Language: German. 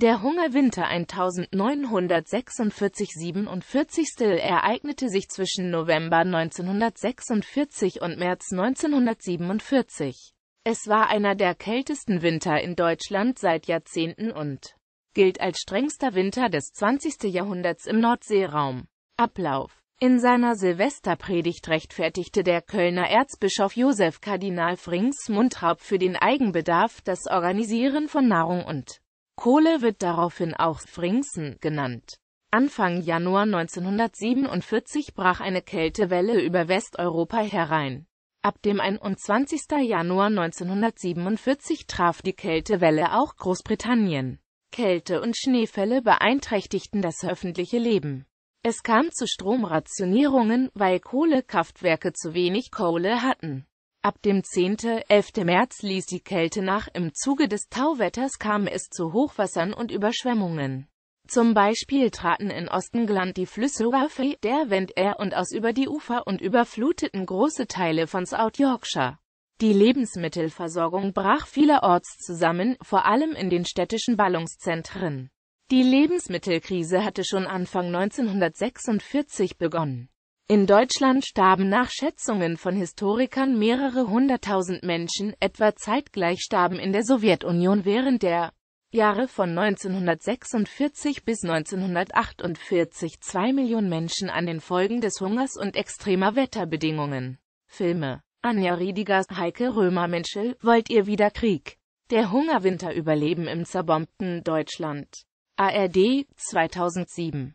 Der Hungerwinter 1946-47 ereignete sich zwischen November 1946 und März 1947. Es war einer der kältesten Winter in Deutschland seit Jahrzehnten und gilt als strengster Winter des 20. Jahrhunderts im Nordseeraum. Ablauf in seiner Silvesterpredigt rechtfertigte der Kölner Erzbischof Josef Kardinal Frings Mundraub für den Eigenbedarf das Organisieren von Nahrung und Kohle wird daraufhin auch Fringsen genannt. Anfang Januar 1947 brach eine Kältewelle über Westeuropa herein. Ab dem 21. Januar 1947 traf die Kältewelle auch Großbritannien. Kälte und Schneefälle beeinträchtigten das öffentliche Leben. Es kam zu Stromrationierungen, weil Kohlekraftwerke zu wenig Kohle hatten. Ab dem 10.11. März ließ die Kälte nach, im Zuge des Tauwetters kam es zu Hochwassern und Überschwemmungen. Zum Beispiel traten in Ostengland die Flüsse Waffey, der Wend er und aus über die Ufer und überfluteten große Teile von South Yorkshire. Die Lebensmittelversorgung brach vielerorts zusammen, vor allem in den städtischen Ballungszentren. Die Lebensmittelkrise hatte schon Anfang 1946 begonnen. In Deutschland starben nach Schätzungen von Historikern mehrere hunderttausend Menschen, etwa zeitgleich starben in der Sowjetunion während der Jahre von 1946 bis 1948 zwei Millionen Menschen an den Folgen des Hungers und extremer Wetterbedingungen. Filme Anja Riediger, Heike Römer-Menschel, wollt ihr wieder Krieg? Der Hungerwinter überleben im zerbombten Deutschland. ARD 2007